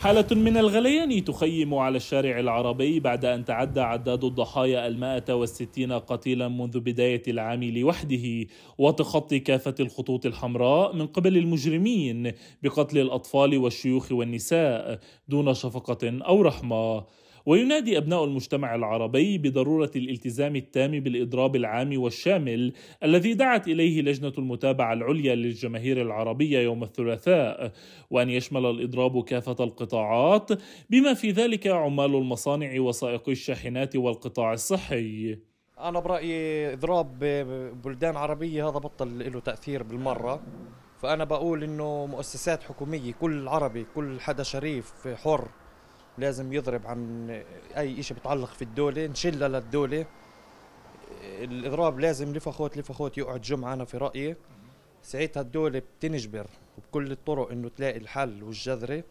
حالة من الغليان تخيم على الشارع العربي بعد أن تعدى عداد الضحايا المائة والستين قتيلا منذ بداية العام لوحده وتخطي كافة الخطوط الحمراء من قبل المجرمين بقتل الأطفال والشيوخ والنساء دون شفقة أو رحمة وينادي أبناء المجتمع العربي بضرورة الالتزام التام بالإضراب العام والشامل الذي دعت إليه لجنة المتابعة العليا للجماهير العربية يوم الثلاثاء وأن يشمل الإضراب كافة القطاعات بما في ذلك عمال المصانع وسائقي الشاحنات والقطاع الصحي أنا برأيي إضراب بلدان عربية هذا بطل له تأثير بالمرة فأنا بقول إنه مؤسسات حكومية كل عربي كل حدا شريف حر لازم يضرب عن اي شيء بتعلق في الدوله نشلها للدوله الاضراب لازم لفخوت لفخوت يقعد جمعه انا في رايي ساعتها الدوله بتنجبر وبكل الطرق انه تلاقي الحل والجذره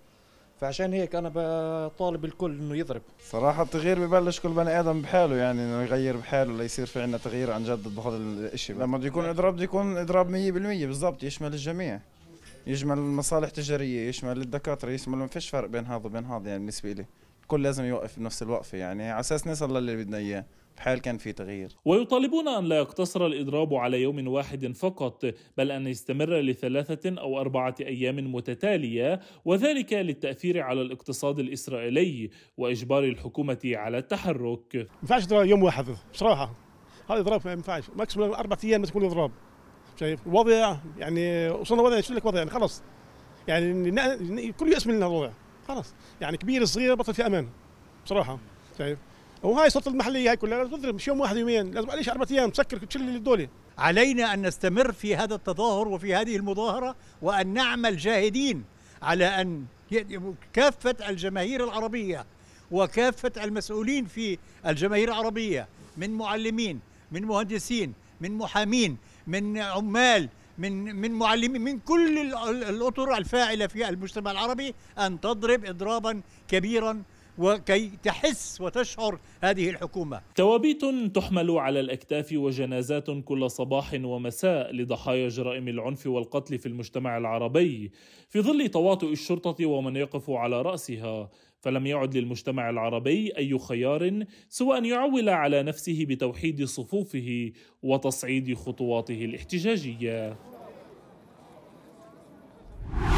فعشان هيك انا بطالب الكل انه يضرب صراحه التغيير ببلش كل بني ادم بحاله يعني انه يغير بحاله ليصير في عندنا تغيير عن جد بهذا الشيء لما بده يكون يعني اضراب بده يكون اضراب 100% بالضبط يشمل الجميع يشمل المصالح تجاريه يشمل الدكاتره يشمل ما فيش فرق بين هذا وبين هذا يعني بالنسبه لي الكل لازم يوقف بنفس الوقفه يعني على اساس نصل للي بدنا اياه بحال كان في تغيير ويطالبون أن لا يقتصر الإضراب على يوم واحد فقط بل أن يستمر لثلاثة أو أربعة أيام متتالية وذلك للتأثير على الاقتصاد الإسرائيلي وإجبار الحكومة على التحرك ما ينفعش يوم واحد بصراحة هذا إضراب ما ينفعش ماكسيموم أربعة أيام ما تكون إضراب شايف الوضع يعني وصلنا وضع شو لك وضع يعني خلص يعني كل يأس من الوضع خلص يعني كبير صغير بطل في امان بصراحه شايف وهاي صوت المحليه هاي كلها لازم تضرب مش يوم واحد يومين لازم عليش اربع ايام تسكر تشل الدوله علينا ان نستمر في هذا التظاهر وفي هذه المظاهره وان نعمل جاهدين على ان كافه الجماهير العربيه وكافه المسؤولين في الجماهير العربيه من معلمين من مهندسين من محامين من عمال من من معلمين من كل الاطر الفاعله في المجتمع العربي ان تضرب اضرابا كبيرا وكي تحس وتشعر هذه الحكومه. توابيت تحمل على الاكتاف وجنازات كل صباح ومساء لضحايا جرائم العنف والقتل في المجتمع العربي في ظل تواطؤ الشرطه ومن يقف على راسها فلم يعد للمجتمع العربي اي خيار سوى ان يعول على نفسه بتوحيد صفوفه وتصعيد خطواته الاحتجاجيه